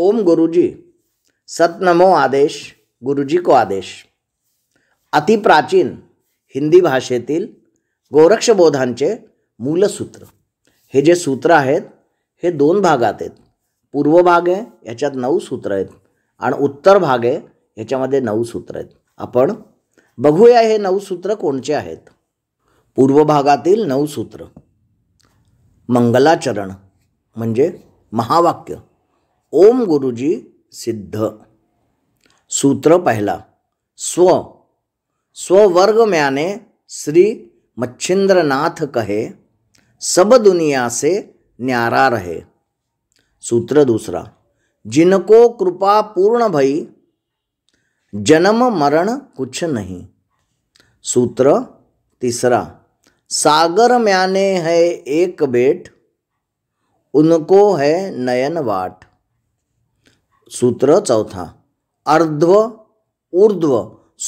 ओम गुरुजी सतनमो आदेश गुरुजी को आदेश अतिप्राचीन हिंदी भाषेतील गोरक्षबोधांचे मूलसूत्र हे जे सूत्र आहेत हे दोन भागात आहेत पूर्व भाग आहे याच्यात नऊ सूत्र आहेत आणि उत्तर भाग आहे याच्यामध्ये नऊ सूत्र आहेत आपण बघूया हे नऊ सूत्र कोणचे आहेत पूर्व भागातील नऊ सूत्र मंगलाचरण म्हणजे महावाक्य ओम गुरुजी सिद्ध सूत्र पहला स्व स्ववर्ग में आने श्री मच्छिंद्रनाथ कहे सब दुनिया से न्यारा रहे सूत्र दूसरा जिनको कृपा पूर्ण भई जन्म मरण कुछ नहीं सूत्र तीसरा सागर म्याने है एक बेट उनको है नयन वाट सूत्र चौथा अर्ध्व ऊर्ध्व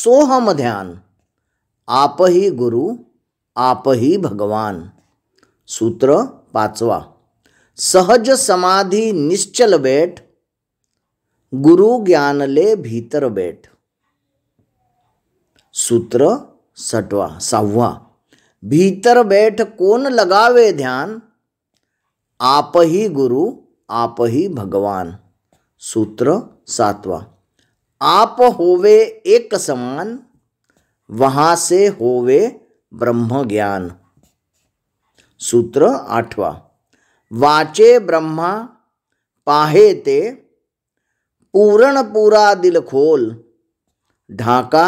सोहम ध्यान आप ही गुरु आप ही भगवान सूत्र पांचवा सहज समाधि निश्चल बैठ गुरु ज्ञान ले भीतर बैठ सूत्र सटवा साववा भीतर बैठ कौन लगावे ध्यान आप ही गुरु आप ही भगवान सूत्र सातवा आप होवे एक समान वहां से होवे ब्रह्म ज्ञान सूत्र आठवा वाचे ब्रह्मा पाहे ते पूरण पूरा दिल खोल ढाका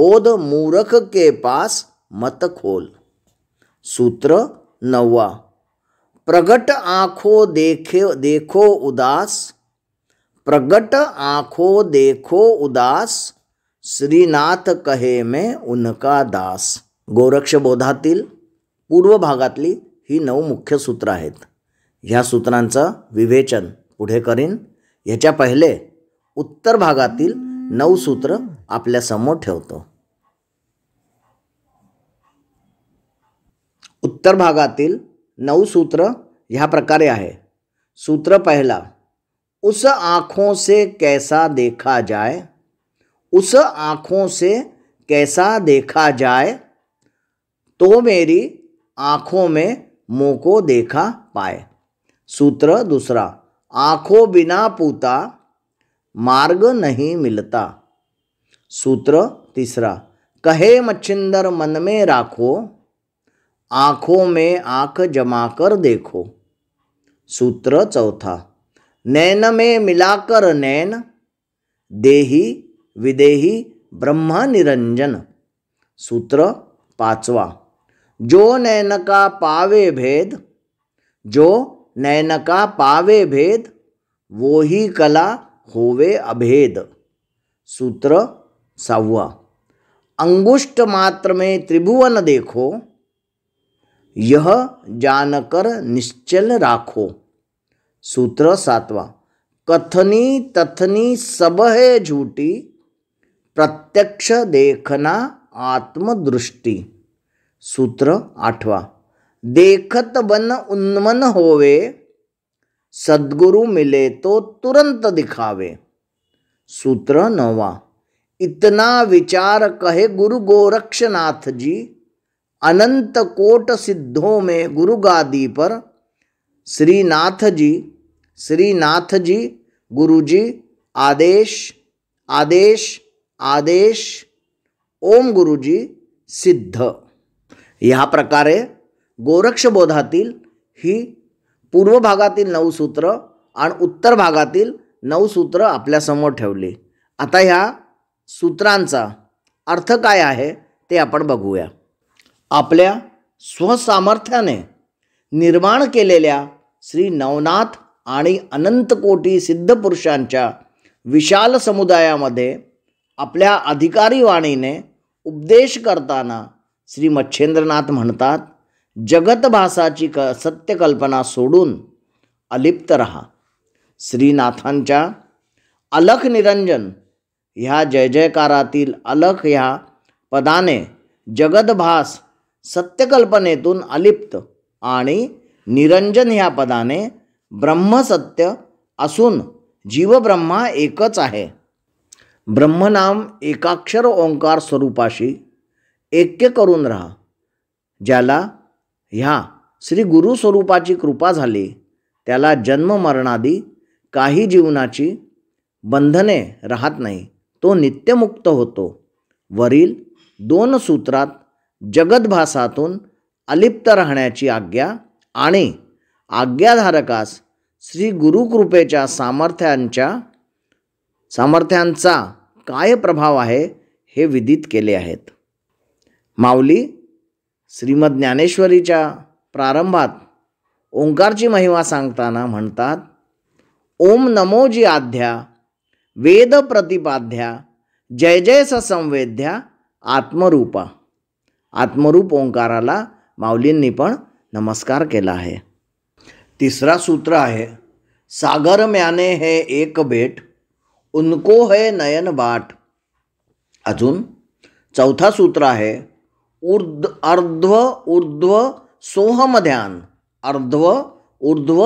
बोध मूरख के पास मत खोल सूत्र नौवा प्रगट आँखों देखे देखो उदास प्रगट आखो देखो उदास श्रीनाथ कहे में उनका दास गोरक्षबोधातील पूर्व भागातली ही नऊ मुख्य सूत्र आहेत ह्या सूत्रांचं विवेचन पुढे करीन ह्याच्या पहिले उत्तर भागातील नऊ सूत्र आपल्यासमोर ठेवतो उत्तर भागातील नऊ सूत्र ह्या प्रकारे आहे सूत्र पहिला उस आँखों से कैसा देखा जाए उस आँखों से कैसा देखा जाए तो मेरी आँखों में मुँह को देखा पाए सूत्र दूसरा आँखों बिना पूता मार्ग नहीं मिलता सूत्र तीसरा कहे मच्छिंदर मन में राखो आँखों में आँख जमा कर देखो सूत्र चौथा नैन में मिलाकर नैन देही विदेही ब्रह्म निरंजन सूत्र पांचवा जो नैन का पावे भेद जो नैन का पावे भेद वो ही कला होवे अभेद सूत्र सवा अंगुष्ट मात्र में त्रिभुवन देखो यह जानकर निश्चल राखो सूत्र सातवां कथनी तथनी सब है झूठी प्रत्यक्ष देखना आत्मदृष्टि सूत्र आठवां देखत बन उन्मन होवे सदगुरु मिले तो तुरंत दिखावे सूत्र नवा इतना विचार कहे गुरु गोरक्षनाथ जी अनंत कोट सिद्धों में गुरु गादी पर श्रीनाथजी श्रीनाथजी गुरुजी आदेश आदेश आदेश ओम गुरुजी सिद्ध ह्या प्रकारे गोरक्षबोधातील ही पूर्व भागातील नऊ सूत्र आणि उत्तर भागातील नऊ सूत्र आपल्यासमोर ठेवली आता ह्या सूत्रांचा अर्थ काय आहे ते आपण बघूया आपल्या स्वसामर्थ्याने निर्माण केलेल्या श्री नवनाथ आणि अनंतकोटी पुरुषांच्या विशाल समुदायामध्ये आपल्या अधिकारी वाणीने उपदेश करताना श्री मच्छेंद्रनाथ म्हणतात जगतभासाची क सत्यकल्पना सोडून अलिप्त रहा श्रीनाथांच्या अलख निरंजन ह्या जय जयकारातील अलख ह्या पदाने जगदभास सत्यकल्पनेतून अलिप्त आणि निरंजन ह्या पदाने ब्रह्म ब्रह्मसत्य असून जीवब्रह्मा एकच आहे ब्रह्मनाम एकाक्षर ओंकार स्वरूपाशी ऐक्य करून राहा ज्याला ह्या श्री गुरु स्वरूपाची कृपा झाली त्याला जन्म मरणादी काही जीवनाची बंधने राहत नाही तो नित्यमुक्त होतो वरील दोन सूत्रात जगदभासातून अलिप्त राहण्याची आज्ञा आणि आज्ञाधारकास श्री गुरुकृपेच्या सामर्थ्यांच्या सामर्थ्यांचा काय प्रभाव आहे हे विदित केले आहेत माऊली श्रीमद ज्ञानेश्वरीच्या प्रारंभात ओंकारची महिमा सांगताना म्हणतात ओम नमोजी आध्या वेद प्रतिपाध्या जय जय संवेद्या आत्मरूपा आत्मरूप ओंकाराला माऊलींनी पण नमस्कार केला आहे तिसरा सूत्र है सागर म्याने है एक बेट उनको है नयन बाट अजून चौथा सूत्र है ऊर्ध अर्ध्व ऊर्ध्व सोहमध्यान अर्ध्व ऊर्ध्व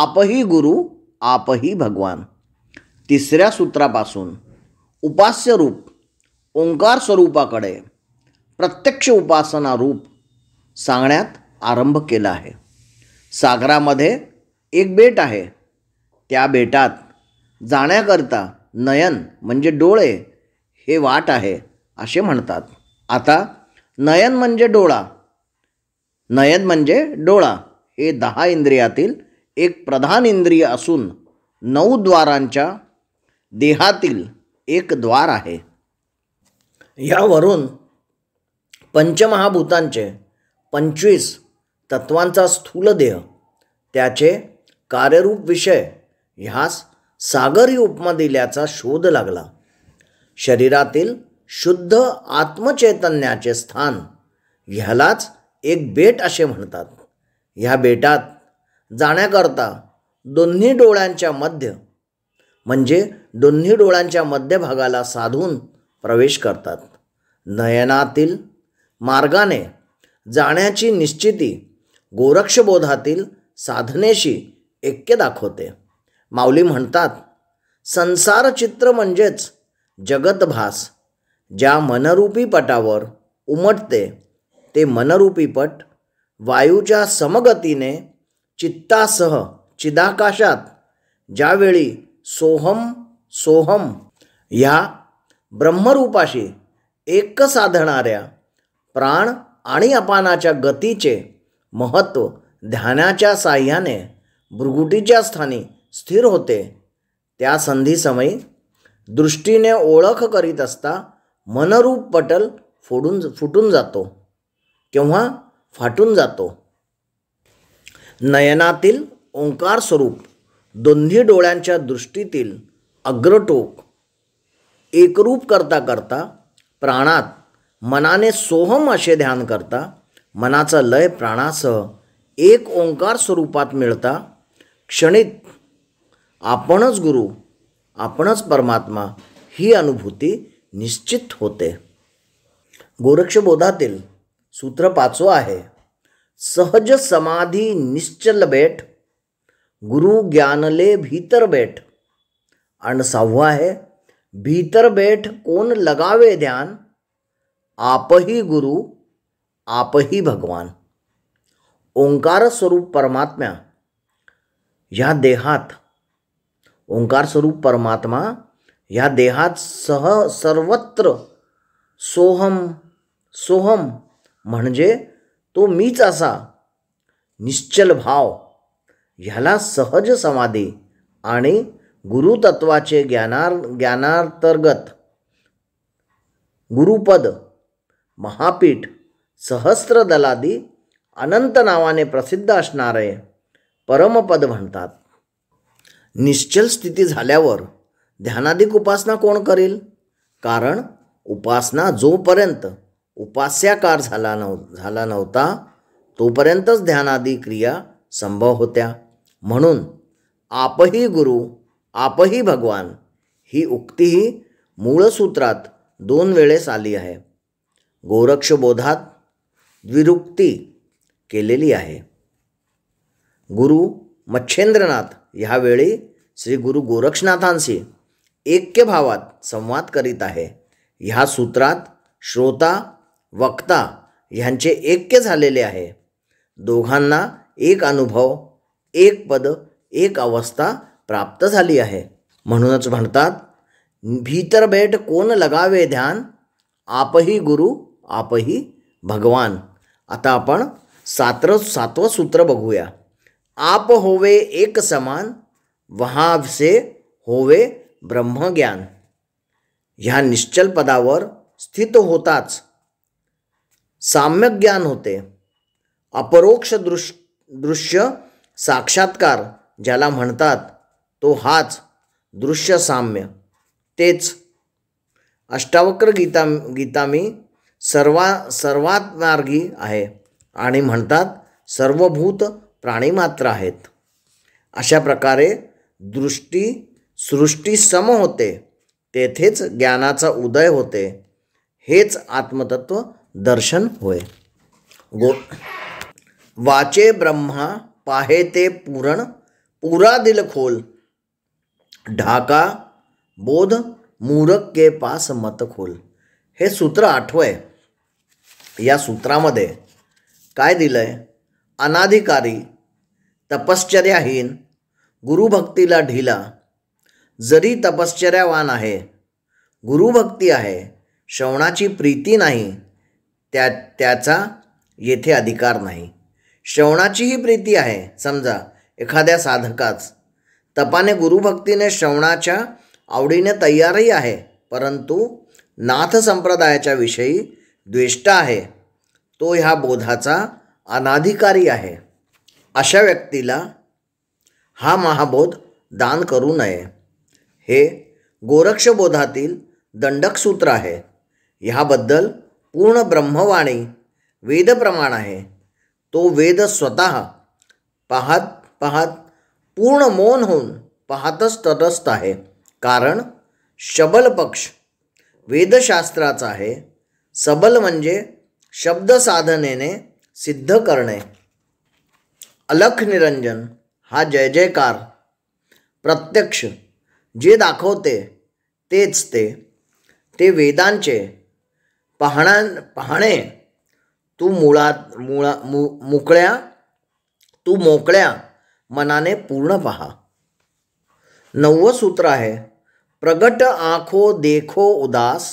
आप ही गुरु आप ही भगवान तिसऱ्या सूत्रापासून उपास्य रूप ओंकार स्वरूपाकडे प्रत्यक्ष उपासना रूप सांगण्यात आरंभ केला आहे सागरामध्ये एक बेट आहे त्या बेटात जाण्याकरता नयन म्हणजे डोळे हे वाट आहे असे म्हणतात आता नयन म्हणजे डोळा नयन म्हणजे डोळा हे दहा इंद्रियातील एक प्रधान इंद्रिय असून नऊ द्वारांच्या देहातील एक द्वार आहे यावरून पंचमहाभूतांचे पंचवीस तत्वांचा स्थूल देह त्याचे कार्यरूप विषय ह्यास सागरी उपमा दिल्याचा शोध लागला शरीरातील शुद्ध आत्मचैतन्याचे स्थान ह्यालाच एक बेट असे म्हणतात ह्या बेटात जाण्याकरता दोन्ही डोळ्यांच्या मध्य म्हणजे दोन्ही डोळ्यांच्या मध्यभागाला साधून प्रवेश करतात नयनातील मार्गाने जाण्याची निश्चिती गोरक्षबोधातील साधनेशी ऐक्य दाखवते माऊली म्हणतात संसारचित्र म्हणजेच जगतभास ज्या मनरूपी पटावर उमटते ते मनरूपी पट वायूच्या समगतीने चित्तासह चिदाकाशात ज्यावेळी सोहम सोहम ह्या ब्रह्मरूपाशी एक साधणाऱ्या प्राण आणि अपानाच्या गतीचे महत्त्व ध्यानाच्या साह्याने भृगुटीच्या स्थानी स्थिर होते त्या संधीसमयी दृष्टीने ओळख करीत असता मनरूप पटल फोडून फुटून जातो केव्हा फाटून जातो नयनातील ओंकार स्वरूप दोन्ही डोळ्यांच्या दृष्टीतील अग्रटोक एकरूप करता करता प्राणात मनाने सोहम असे ध्यान करता मनाचा लय प्राणासह एक ओंकार स्वरूपात मिळता क्षणित आपणच गुरु आपणच परमात्मा ही अनुभूती निश्चित होते गोरक्षबोधातील सूत्र पाचवं आहे सहज समाधी निश्चल बेट गुरु ज्ञानले भीतर बेट आणि सहावं आहे भीतर बेठ कोण लगावे ध्यान आपही गुरु आपही भगवान ओंकार स्वरूप परमात्म्या ह्या देहात ओंकार स्वरूप परमात्मा ह्या देहात सह सर्वत्र सोहम सोहम म्हणजे तो मीच असा निश्चल भाव ह्याला सहज समाधी आणि गुरुतत्वाचे ज्ञानार ज्ञानांतर्गत गुरुपद महापीठ दलादी अनंत नावाने प्रसिद्ध असणारे परमपद म्हणतात निश्चल स्थिती झाल्यावर ध्यानाधिक उपासना कोण करेल कारण उपासना जोपर्यंत उपास्याकार झाला नव झाला नव्हता तोपर्यंतच ध्यानादी क्रिया संभव होत्या म्हणून आपही गुरु आपही भगवान ही उक्तीही मूळसूत्रात दोन वेळेस आली आहे गोरक्षबोधात द्विरुक्ती केलेली आहे गुरु मच्छेंद्रनाथ ह्यावेळी श्री गुरु गोरक्षनाथांशी भावात संवाद करीत आहे ह्या सूत्रात श्रोता वक्ता ह्यांचे ऐक्य झालेले आहे दोघांना एक अनुभव एक पद एक अवस्था प्राप्त झाली आहे म्हणूनच म्हणतात भीतर भेट कोण लगावे ध्यान आपही गुरु आपही भगवान आता आपण सात्र सातवं सूत्र बघूया आप होवे एक समान वहावसे होवे ब्रह्मज्ञान ह्या निश्चल पदावर स्थित होताच साम्य ज्ञान होते अपरोक्ष दृश दृश्य साक्षात्कार ज्याला म्हणतात तो हाच दृश्य साम्य तेच अष्टावक्र गीता गीता मी सर्वा सर्वात मार्गी आहे आणि म्हणतात सर्वभूत प्राणीमात्र आहेत अशा प्रकारे दृष्टी सृष्टी सम होते तेथेच ज्ञानाचा उदय होते हेच आत्मतत्व दर्शन होय गो वाचे ब्रह्मा पाहे ते पुरण पुरा दिल खोल ढाका बोध मूरक के पास मत खोल हे सूत्र आठवय या सूत्रामध्ये काय दिलं आहे अनाधिकारी तपश्चर्याहीन गुरुभक्तीला ढिला जरी तपश्चर्यावान आहे गुरुभक्ती आहे श्रवणाची प्रीती नाही त्या त्याचा येथे अधिकार नाही श्रवणाचीही प्रीती आहे समजा एखाद्या साधकाच तपाने गुरुभक्तीने श्रवणाच्या आवडीने तयारही आहे परंतु नाथ संप्रदायाच्या विषयी द्वेष्टा आहे तो ह्या बोधाचा अनाधिकारी आहे अशा व्यक्तीला हा महाबोध दान करू नये हे गोरक्षबोधातील दंडकसूत्र आहे ह्याबद्दल पूर्ण ब्रह्मवाणी वेदप्रमाण आहे तो वेद स्वतः पाहत पाहत पूर्ण मौन होऊन पाहतच तटस्थ आहे कारण शबल पक्ष वेदशास्त्राचा आहे सबल म्हणजे साधनेने सिद्ध करणे अलख निरंजन हा जय जयकार प्रत्यक्ष जे दाखवते तेच ते ते वेदांचे पाहणा पाहणे तू मुळात मुळा मु मोकळ्या तू मोकळ्या मनाने पूर्ण पहा नववं सूत्र आहे प्रगट आखो देखो उदास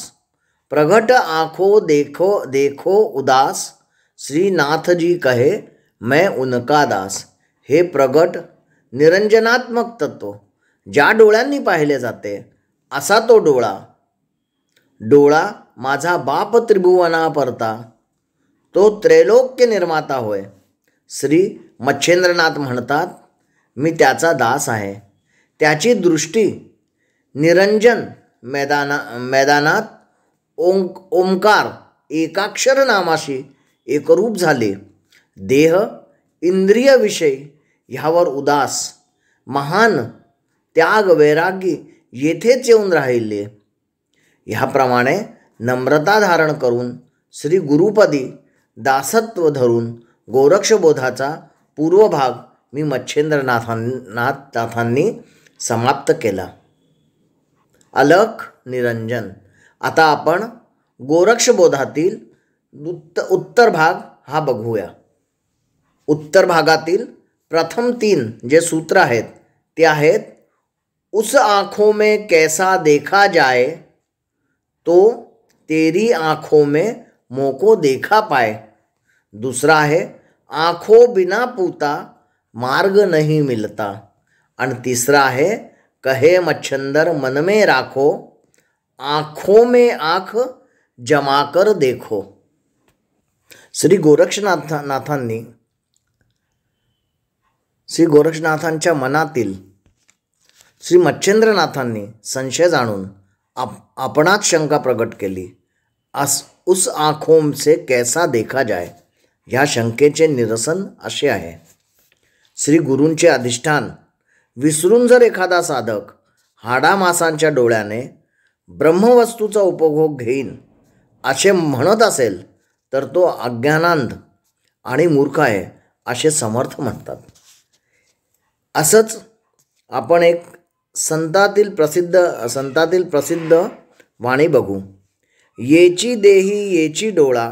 प्रगट आखो देखो देखो उदास श्री जी कहे मैं उनका दास हे प्रगट निरंजनात्मक तत्व ज्या डोळ्यांनी पाहिले जाते असा तो डोळा डोळा माझा बाप त्रिभुवना परता तो त्रैलोक्य निर्माता होय श्री मच्छेंद्रनाथ म्हणतात मी त्याचा दास आहे त्याची दृष्टी निरंजन मैदाना मैदानात ओं ओंकार एकाक्षर नामाशी एकरूप झाले देह इंद्रिय विषय ह्यावर उदास महान त्याग वैराग्य येथेच येऊन राहिले ह्याप्रमाणे नम्रता धारण करून श्री गुरुपदी दासत्व धरून गोरक्षबोधाचा पूर्व भाग मी मच्छेंद्रनाथांनाथनाथांनी समाप्त केला अलख निरंजन आता अपन गोरक्षबोधातील उत्त उत्तर भाग हा बघूया उत्तर भागातील प्रथम तीन जे सूत्र आहेत ते आहेत उस आँखों में कैसा देखा जाए तो तेरी आँखों में मोको देखा पाए दूसरा है आँखों बिना पूता मार्ग नहीं मिलता और तीसरा है कहे मच्छंदर मन में राखो आँखों में आँख जमा कर देखो श्री गोरक्षनाथ नाथांनी श्री गोरक्षनाथांच्या मनातील श्री मच्छेंद्रनाथांनी संशय जाणून आप आपणात शंका प्रकट केली अस उस आँखों से कैसा देखा जाय ह्या शंकेचे निरसन असे आहे श्री गुरूंचे अधिष्ठान विसरून जर एखादा साधक हाडामासांच्या डोळ्याने ब्रह्मवस्तूचा उपभोग घेईन असे म्हणत असेल तर तो अज्ञानांद आणि मूर्ख आहे असे समर्थ म्हणतात असंच आपण एक संतातील प्रसिद्ध संतातील प्रसिद्ध वाणी बघू येची देही येची डोळा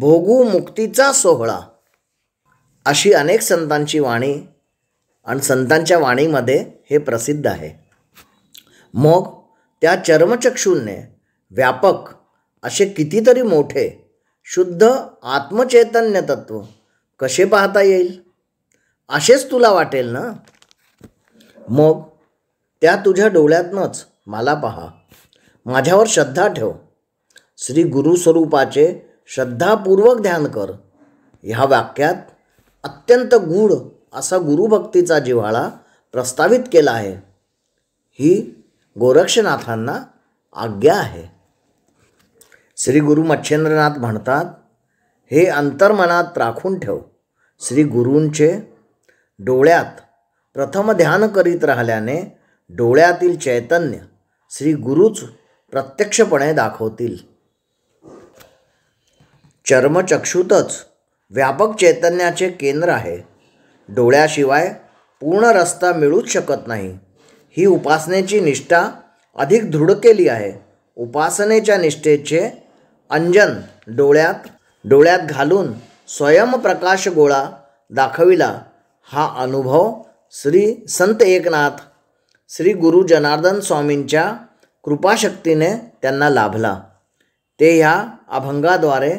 भोगू मुक्तीचा सोहळा अशी अनेक संतांची वाणी आणि संतांच्या वाणीमध्ये हे प्रसिद्ध आहे मग त्या चर्मचक्षूंने व्यापक असे कितीतरी मोठे शुद्ध आत्मचैतन्य तत्व कसे पाहता येईल असेच तुला वाटेल ना मग त्या तुझ्या डोळ्यातनंच मला पहा माझ्यावर श्रद्धा ठेव श्री गुरुस्वरूपाचे श्रद्धापूर्वक ध्यान कर ह्या वाक्यात अत्यंत गूढ असा गुरुभक्तीचा जिव्हाळा प्रस्तावित केला आहे ही गोरक्षनाथांना आज्ञा आहे श्री गुरु मच्छेंद्रनाथ म्हणतात हे अंतर्मनात राखून ठेव श्री गुरूंचे डोळ्यात प्रथम ध्यान करीत राहिल्याने डोळ्यातील चैतन्य श्री गुरुच प्रत्यक्षपणे दाखवतील चर्मचक्षुतच व्यापक चैतन्याचे केंद्र आहे डोळ्याशिवाय पूर्ण रस्ता मिळूच शकत नाही ही उपासनेची निष्ठा अधिक दृढ केली आहे उपासनेच्या निष्ठेचे अंजन डोळ्यात डोळ्यात घालून स्वयंप्रकाश गोळा दाखविला हा अनुभव श्री संत एकनाथ श्री गुरु जनार्दन स्वामींच्या कृपाशक्तीने त्यांना लाभला ते ह्या अभंगाद्वारे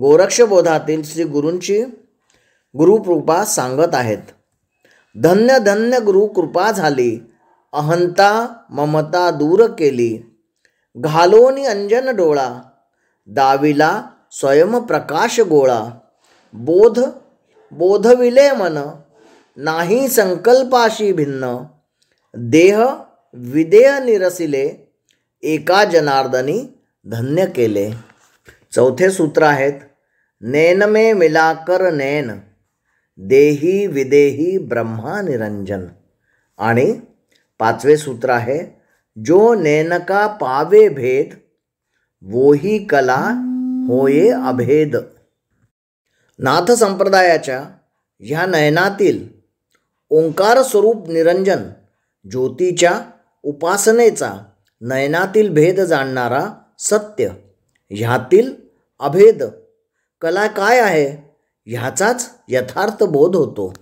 गोरक्षबोधातील श्री गुरूंची गुरुकृपा सांगत आहेत धन्य धन्य कृपा झाली अहंता ममता दूर केली घालोनी अंजन डोळा दाविला स्वयंप्रकाश गोळा बोध बोधविले मन नाही संकल्पाशी भिन्न देह विदेह निरसिले एका जनार्दनी धन्य केले चौथे सूत्र आहेत नैन मे मिलाकर नैन देही विदेही ब्रह्मा निरंजन आणि पाचवे सूत्र आहे जो नेनका पावे भेद वो कला होये अभेद नाथ संप्रदायाच्या ह्या नयनातील ओंकार स्वरूप निरंजन ज्योतीच्या उपासनेचा नयनातील भेद जाणणारा सत्य ह्यातील अभेद कला काय आहे ह्याचाच यथार्थ बोध होतो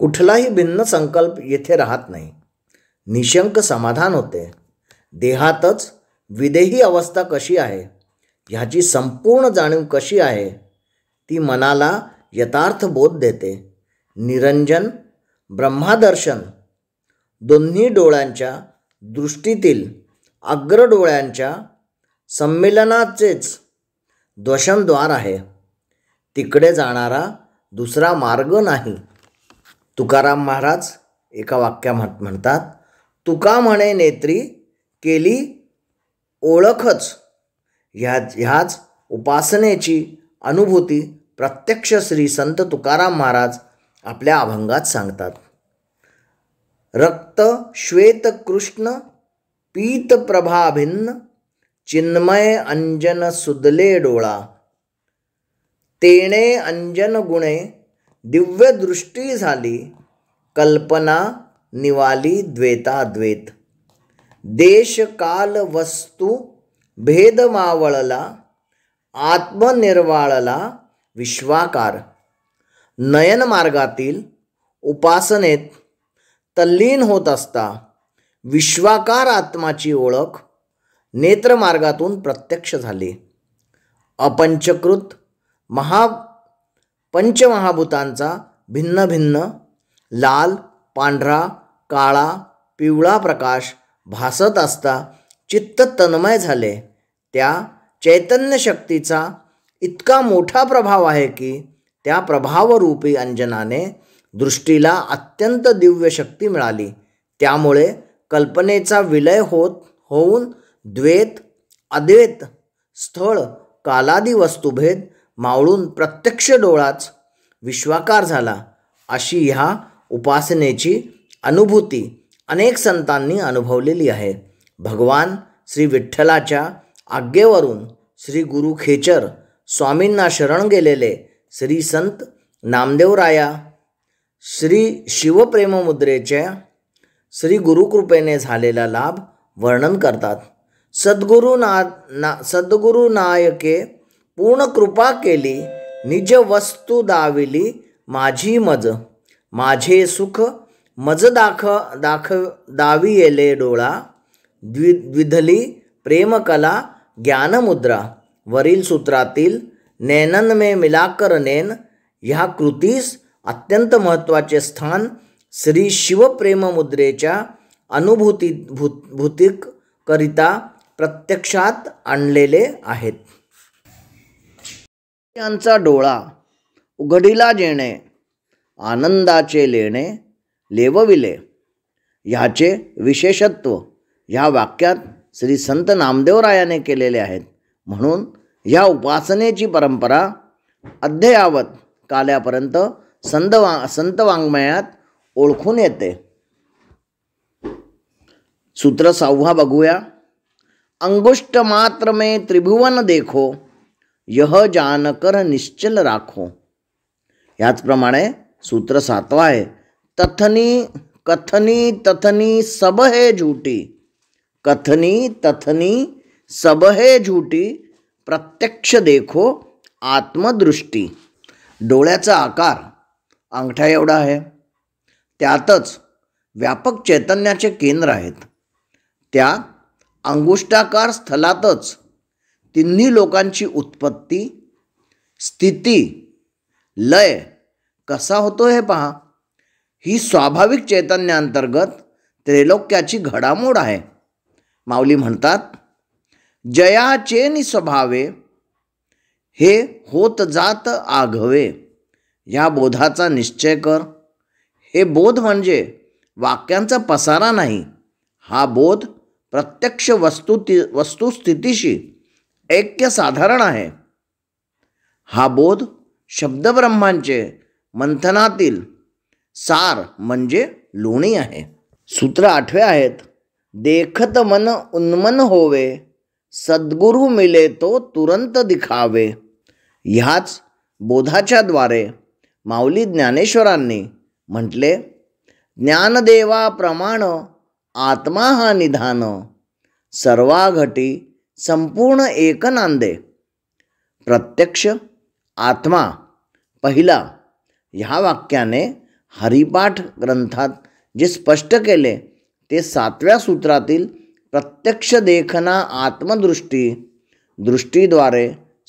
कुठलाही भिन्न संकल्प येथे राहत नाही निशंक समाधान होते देहातच विदेही अवस्था कशी आहे ह्याची संपूर्ण जाणीव कशी आहे ती मनाला यथार्थ बोध देते निरंजन ब्रह्मादर्शन दोन्ही डोळ्यांच्या दृष्टीतील अग्र डोळ्यांच्या संमेलनाचेच द्वशनद्वार आहे तिकडे जाणारा दुसरा मार्ग नाही तुकाराम महाराज एका वाक्या म्हणतात तुका म्हणे नेत्री केली ओळखच ह्या ह्याच उपासनेची अनुभूती प्रत्यक्ष श्री संत तुकाराम महाराज आपल्या अभंगात सांगतात रक्त श्वेत कृष्ण पीत प्रभाभिन्न चिन्मय अंजन सुदले डोळा तेणे अंजन गुणे दिव्यदृष्टी झाली कल्पना निवाली द्वेताद्वेत देश काल वस्तू भेद मावळला आत्मनिर्वाळला विश्वाकार नयन मार्गातील उपासनेत तल्लीन होत असता विश्वाकार आत्माची ओळख नेत्रमार्गातून प्रत्यक्ष झाली अपंचकृत महा पंचमहाभूतांचा भिन्न भिन्न लाल पांढरा काळा पिवळा प्रकाश भासत असता चित्त तन्मय झाले त्या चैतन्य शक्तीचा इतका मोठा प्रभाव आहे की त्या प्रभावरूपी अंजनाने दृष्टीला अत्यंत दिव्य शक्ती मिळाली त्यामुळे कल्पनेचा विलय होत होऊन द्वेत अद्वैत स्थळ कालादी वस्तुभेद मावळून प्रत्यक्ष डोळाच विश्वाकार झाला अशी ह्या उपासनेची अनुभूती अनेक संतांनी अनुभवलेली आहे भगवान श्री विठ्ठलाच्या आज्ञेवरून श्री गुरु खेचर स्वामींना शरण गेलेले श्री संत नामदेवराया श्री शिवप्रेममुद्रेच्या श्री गुरुकृपेने झालेला लाभ वर्णन करतात सद्गुरुना ना सद्गुरुनायके पूर्ण कृपा केली निज वस्तू दाविली माझी मज माझे सुख मज दाख दाख दावी येले डोळा द्वि द्विधली प्रेमकला ज्ञानमुद्रा वरील सूत्रातील नैनन मे मिलाकर नेन ह्या कृतीस अत्यंत महत्त्वाचे स्थान श्री शिवप्रेममुद्रेच्या अनुभूती भूत करिता प्रत्यक्षात आणलेले आहेत त्यांचा डोळा उघडीला जेणे आनंदाचे लेणे लेवविले ह्याचे विशेषत्व ह्या वाक्यात श्री संत नामदेवरायाने केलेले आहेत म्हणून ह्या उपासनेची परंपरा अद्ययावत काल्यापर्यंत संत संत वाङ्मयात ओळखून येते सूत्र सहावा बघूया अंगुष्ट मात्र मे त्रिभुवन देखो यह जानकर निश्चल राखो याचप्रमाणे सूत्र सातवा आहे तथनी कथनी तथनी सबहे हे झूटी कथनी तथनी सब हे झूटी प्रत्यक्ष देखो आत्मदृष्टी डोळ्याचा आकार अंगठा एवढा आहे त्यातच व्यापक चैतन्याचे केंद्र आहेत त्या अंगुष्टाकार स्थलातच तिन्ही लोकांची उत्पत्ती स्थिती लय कसा होतो हे पहा ही स्वाभाविक चैतन्याअंतर्गत त्रैलोक्याची घडामोड आहे माऊली म्हणतात जयाचे नि स्वभावे हे होत जात आघवे या बोधाचा निश्चय कर हे बोध म्हणजे वाक्यांचा पसारा नाही हा बोध प्रत्यक्ष वस्तुती वस्तुस्थितीशी ऐक्य साधारण आहे हा बोध शब्दब्रह्मांचे मंथनातील सार म्हणजे लोणी आहे सूत्र आठवे आहेत देखत मन उन्मन होवे सद्गुरु मिले तो तुरंत दिखावे ह्याच बोधाच्या द्वारे माऊली ज्ञानेश्वरांनी म्हटले ज्ञानदेवाप्रमाण आत्मा हा निधान सर्वाघटी संपूर्ण एक नांदे प्रत्यक्ष आत्मा पहिला ह्या वाक्याने हरिपाठ ग्रंथात जे स्पष्ट केले ते सातव्या सूत्रातील प्रत्यक्ष देखना आत्मदृष्टी दृष्टीद्वारे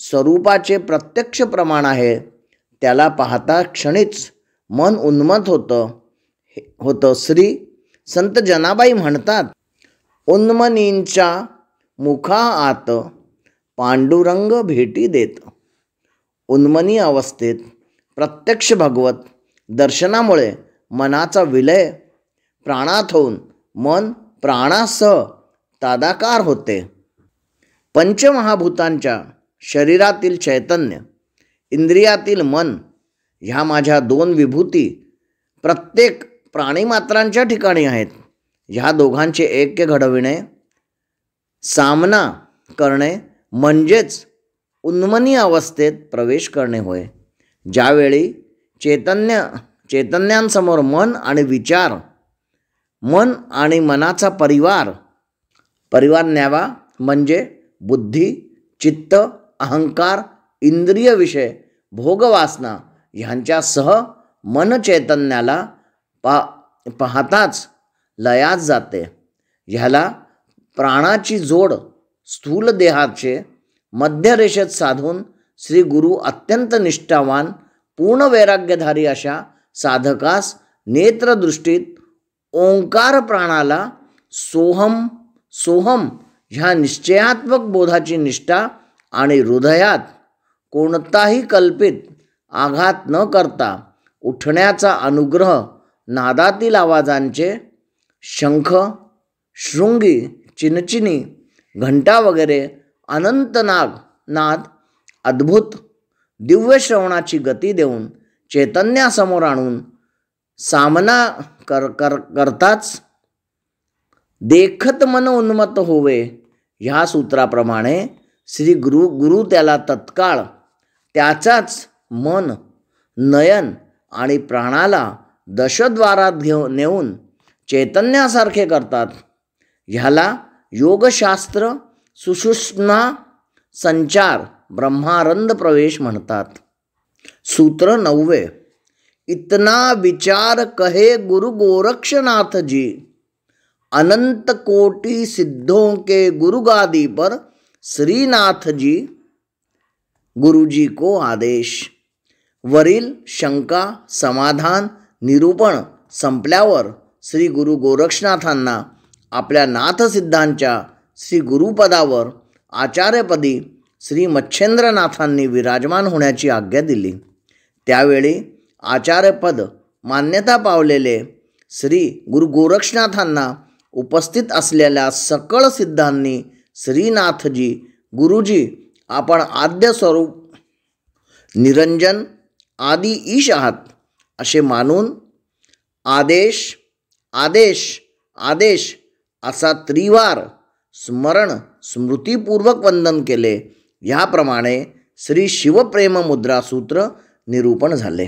स्वरूपाचे प्रत्यक्ष प्रमाण आहे त्याला पाहता क्षणीच मन उन्मत होतं होतं श्री संत जनाबाई म्हणतात उन्मनींच्या मुखा आत पांडुरंग भेटी देत उन्मनी अवस्थेत प्रत्यक्ष भगवत दर्शनामुळे मनाचा विलय प्राणात होऊन मन प्राणासह तादाकार होते पंचमहाभूतांच्या शरीरातील चैतन्य इंद्रियातील मन ह्या माझ्या दोन विभूती प्रत्येक प्राणीमात्रांच्या ठिकाणी आहेत ह्या दोघांचे ऐक्य घडविणे सामना करणे म्हणजेच उन्मनी अवस्थेत प्रवेश करणे होय ज्यावेळी चैतन्य चैतन्यांसमोर मन आणि विचार मन आणि मनाचा परिवार परिवार न्यावा म्हणजे बुद्धी चित्त अहंकार इंद्रिय विषय भोगवासना ह्यांच्यासह मन चैतन्याला पा पाहताच लयात जाते ह्याला प्राणाची जोड स्थूल देहाचे मध्यरेषेत साधून श्री गुरु अत्यंत निष्ठावान पूर्ण वैराग्यधारी अशा साधकास नेत्रदृष्टीत ओंकार प्राणाला सोहम सोहम ह्या निश्चयात्मक बोधाची निष्ठा आणि हृदयात कोणताही कल्पित आघात न करता उठण्याचा अनुग्रह नादातील आवाजांचे शंख शृंगी चिनचिनी घंटा वगैरे अनंत नाग नाद अद्भुत दिव्य श्रवणाची गती देऊन चैतन्यासमोर आणून सामना कर कर करताच देखत मन उन्मत होवे ह्या सूत्राप्रमाणे श्री गुरु गुरु त्याला तत्काळ त्याचाच मन नयन आणि प्राणाला दशद्वारात घेऊ नेऊन चैतन्यासारखे करतात ह्याला योगशास्त्र सुषुष्णा संचार ब्रह्मानंद प्रवेश म्हणतात सूत्र नववे इतना विचार कहे गुरु गोरक्षनाथ जी अनंत कोटि सिद्धों के गुरु गादी पर श्रीनाथ जी गुरु जी को आदेश वरील शंका समाधान निरूपण संपल्यावर श्री गुरु गोरक्षनाथांना आपल्या नाथसिद्धांच्या श्री गुरुपदावर आचार्यपदी श्री मच्छेंद्रनाथांनी विराजमान होण्याची आज्ञा दिली त्यावेळी आचार्यपद मान्यता पावलेले श्री गुरु गोरक्षनाथांना उपस्थित असलेल्या सकळ सिद्धांनी श्रीनाथजी गुरुजी आपण आद्य स्वरूप निरंजन आदी ईश आहात असे मानून आदेश आदेश आदेश असा त्रिवार स्मरण स्मृतीपूर्वक वंदन केले ह्याप्रमाणे श्री शिवप्रेम मुद्रासूत्र निरूपण झाले